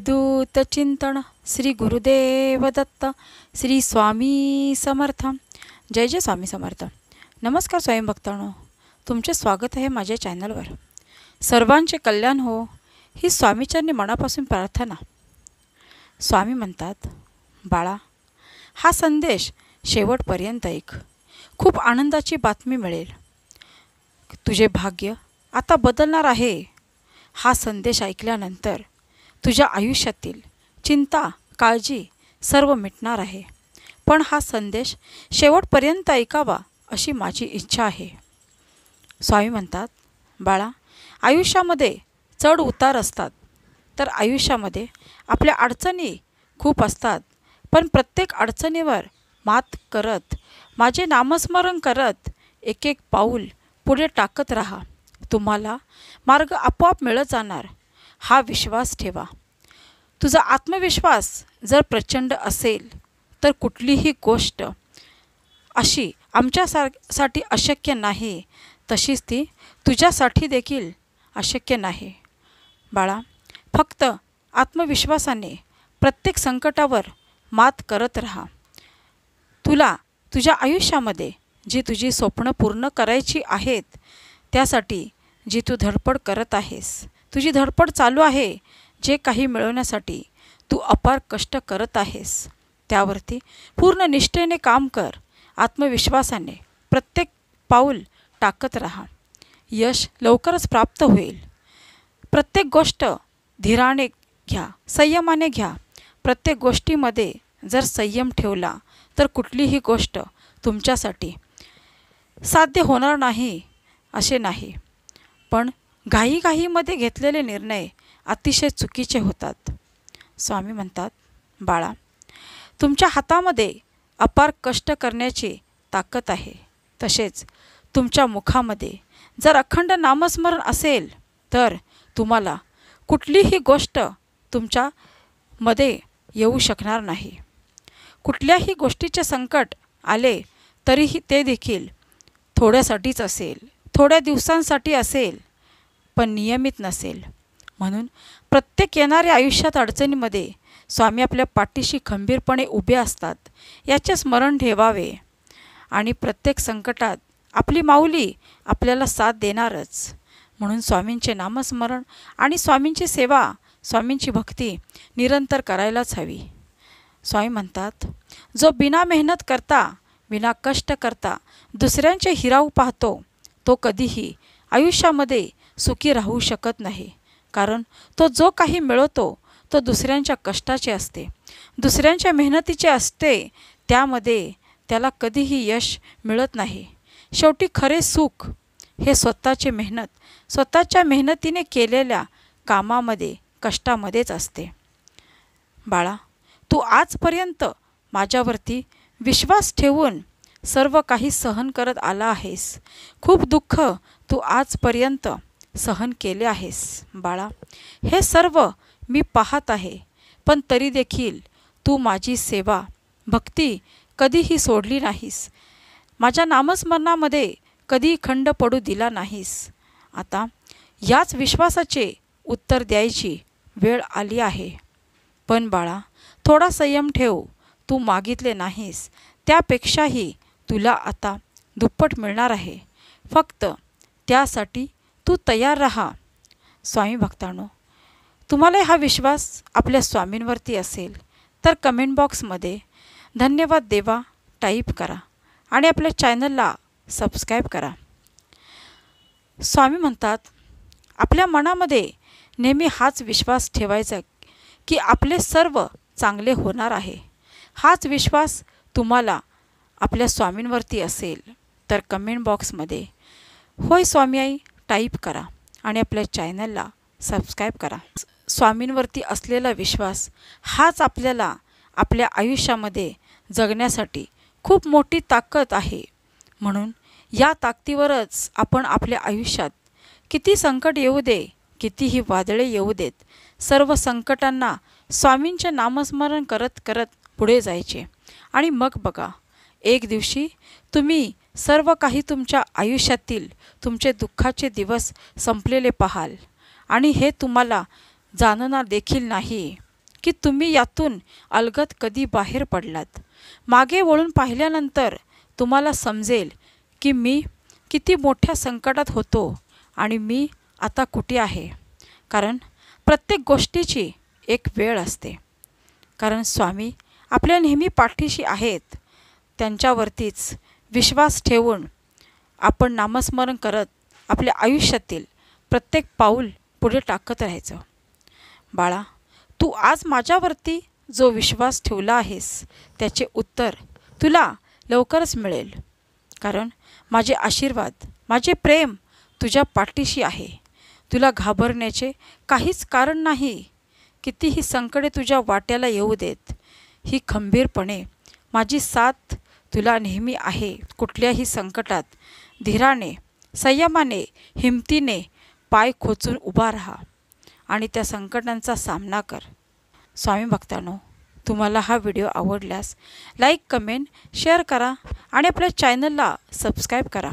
अवधूत चिंतन श्री गुरुदेव दत्त श्री स्वामी समर्थ जय जय स्वामी समर्थ नमस्कार स्वयंभक्तांनो तुमचे स्वागत आहे माझ्या चॅनलवर सर्वांचे कल्याण हो ही स्वामीचरणी मनापासून प्रार्थना स्वामी म्हणतात बाळा हा संदेश शेवटपर्यंत ऐक खूप आनंदाची बातमी मिळेल तुझे भाग्य आता बदलणार आहे हा संदेश ऐकल्यानंतर तुझ्या आयुष्यातील चिंता काळजी सर्व मिटणार आहे पण हा संदेश शेवटपर्यंत ऐकावा अशी माझी इच्छा आहे स्वामी म्हणतात बाळा आयुष्यामध्ये चढ उतार असतात तर आयुष्यामध्ये आपल्या अडचणी खूप असतात पण प्रत्येक अडचणीवर मात करत माझे नामस्मरण करत एक एक पाऊल पुढे टाकत राहा तुम्हाला मार्ग आपोआप मिळत जाणार हा विश्वास ठेवा तुझा आत्मविश्वास जर प्रचंड असेल तर कुठलीही गोष्ट अशी आमच्यासाठी अशक्य नाही तशीच ती तुझ्यासाठी देखील अशक्य नाही बाळा फक्त आत्मविश्वासाने प्रत्येक संकटावर मात करत राहा तुला तुझ्या आयुष्यामध्ये जी तुझी स्वप्न पूर्ण करायची आहेत त्यासाठी जी तू धडपड करत आहेस तुझी धडपड चालू आहे जे काही मिळवण्यासाठी तू अपार कष्ट करत आहेस त्यावरती पूर्ण निष्ठेने काम कर आत्मविश्वासाने प्रत्येक पाऊल टाकत राहा यश लवकरच प्राप्त होईल प्रत्येक गोष्ट धीराने घ्या संयमाने घ्या प्रत्येक गोष्टीमध्ये जर संयम ठेवला तर कुठलीही गोष्ट तुमच्यासाठी साध्य होणार नाही असे नाही पण घाईघाईमध्ये घेतलेले निर्णय अतिशय चुकीचे होतात स्वामी म्हणतात बाळा तुमच्या हातामध्ये अपार कष्ट करण्याची ताकद आहे तसेच तुमच्या मुखामध्ये जर अखंड नामस्मरण असेल तर तुम्हाला कुठलीही गोष्ट तुमच्या मध्ये येऊ शकणार नाही कुठल्याही गोष्टीचे संकट आले तरीही ते देखील थोड्यासाठीच असेल थोड्या दिवसांसाठी असेल पण नियमित नसेल म्हणून प्रत्येक येणाऱ्या आयुष्यात अडचणीमध्ये स्वामी आपल्या पाठीशी खंबीरपणे उभे असतात याचे स्मरण ठेवावे आणि प्रत्येक संकटात आपली माऊली आपल्याला साथ देणारच म्हणून स्वामींचे नामस्मरण आणि स्वामींची सेवा स्वामींची भक्ती निरंतर करायलाच हवी स्वामी म्हणतात जो बिना मेहनत करता बिना कष्ट करता दुसऱ्यांचे हिराऊ पाहतो तो कधीही आयुष्यामध्ये सुखी राहू शकत नाही कारण तो जो काही मिळवतो तो दुसऱ्यांच्या कष्टाचे असते दुसऱ्यांच्या मेहनतीचे असते त्यामध्ये त्याला कधीही यश मिळत नाही शेवटी खरे सुख हे स्वतःचे मेहनत स्वतःच्या मेहनतीने केलेल्या कामामध्ये कष्टामध्येच असते बाळा तू आजपर्यंत माझ्यावरती विश्वास ठेवून सर्व काही सहन करत आला आहेस खूप दुःख तू आजपर्यंत सहन केले आहेस बाळा हे सर्व मी पाहत आहे पण तरी देखील तू माझी सेवा भक्ती कधीही सोडली नाहीस माझ्या नामस्मरणामध्ये कधी खंड पडू दिला नाहीस आता याच विश्वासाचे उत्तर द्यायची वेळ आली आहे पण बाळा थोडा संयम ठेव तू मागितले नाहीस त्यापेक्षाही तुला आता दुप्पट मिळणार आहे फक्त त्यासाठी तू तयार राहा स्वामी भक्तांनो तुम्हाला हा विश्वास आपल्या स्वामींवरती असेल तर कमेंट बॉक्समध्ये धन्यवाद देवा टाईप करा आणि आपल्या चॅनलला सबस्क्राईब करा स्वामी म्हणतात आपल्या मनामध्ये नेहमी हाच विश्वास ठेवायचा की आपले सर्व चांगले होणार आहे हाच विश्वास तुम्हाला आपल्या स्वामींवरती असेल तर कमेंट बॉक्समध्ये होय स्वामी आई टाईप करा आणि आपल्या चॅनलला सबस्क्राईब करा स्वामींवरती असलेला विश्वास हाच आपल्याला आपल्या आयुष्यामध्ये जगण्यासाठी खूप मोठी ताकद आहे म्हणून या ताकदीवरच आपण आपल्या आयुष्यात किती संकट येऊ दे कितीही वादळे येऊ देत सर्व संकटांना स्वामींचे नामस्मरण करत करत पुढे जायचे आणि मग बघा एक दिवशी तुम्ही सर्व काही तुमच्या आयुष्यातील तुमचे दुःखाचे दिवस संपलेले पाहाल आणि हे तुम्हाला जाणणार देखील नाही की तुम्ही यातून अलगत कधी बाहेर पडलात मागे वळून पाहिल्यानंतर तुम्हाला समजेल की मी किती मोठ्या संकटात होतो आणि मी आता कुठे आहे कारण प्रत्येक गोष्टीची एक वेळ असते कारण स्वामी आपल्या नेहमी पाठीशी आहेत त्यांच्यावरतीच विश्वास ठेवून आपण नामस्मरण करत आपल्या आयुष्यातील प्रत्येक पाऊल पुढे टाकत राहायचं बाळा तू आज माझ्यावरती जो विश्वास ठेवला आहेस त्याचे उत्तर तुला लवकरच मिळेल कारण माझे आशीर्वाद माझे प्रेम तुझ्या पाठीशी आहे तुला घाबरण्याचे काहीच कारण नाही कितीही संकटे तुझ्या वाट्याला येऊ देत ही खंबीरपणे माझी साथ तुला नेहमी आहे कुठल्याही संकटात धीराने संयमाने हिमतीने पाय खोचून उभा राहा आणि त्या संकटांचा सामना कर स्वामी भक्तांनो तुम्हाला हा व्हिडिओ आवडल्यास लाईक कमेंट शेअर करा आणि आपल्या चॅनलला सबस्क्राईब करा